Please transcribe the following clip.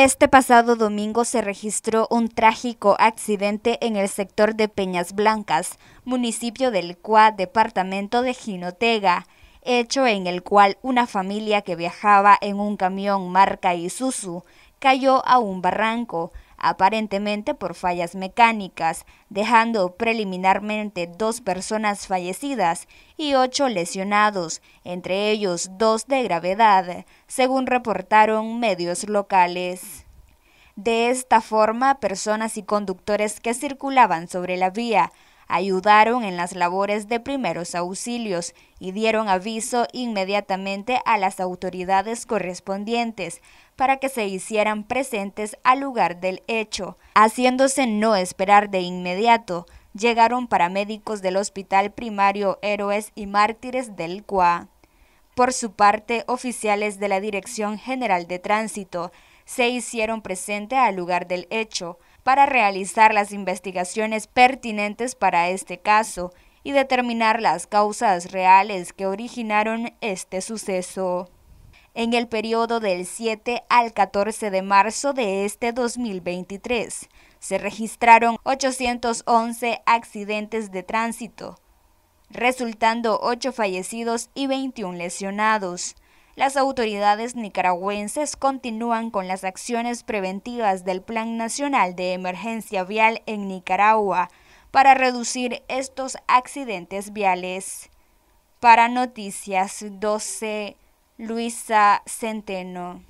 Este pasado domingo se registró un trágico accidente en el sector de Peñas Blancas, municipio del CUA, departamento de Jinotega, hecho en el cual una familia que viajaba en un camión marca Isuzu cayó a un barranco, aparentemente por fallas mecánicas, dejando preliminarmente dos personas fallecidas y ocho lesionados, entre ellos dos de gravedad, según reportaron medios locales. De esta forma, personas y conductores que circulaban sobre la vía ayudaron en las labores de primeros auxilios y dieron aviso inmediatamente a las autoridades correspondientes para que se hicieran presentes al lugar del hecho, haciéndose no esperar de inmediato. Llegaron paramédicos del Hospital Primario Héroes y Mártires del CUA. Por su parte, oficiales de la Dirección General de Tránsito se hicieron presente al lugar del hecho, para realizar las investigaciones pertinentes para este caso y determinar las causas reales que originaron este suceso. En el periodo del 7 al 14 de marzo de este 2023, se registraron 811 accidentes de tránsito, resultando 8 fallecidos y 21 lesionados. Las autoridades nicaragüenses continúan con las acciones preventivas del Plan Nacional de Emergencia Vial en Nicaragua para reducir estos accidentes viales. Para Noticias 12, Luisa Centeno.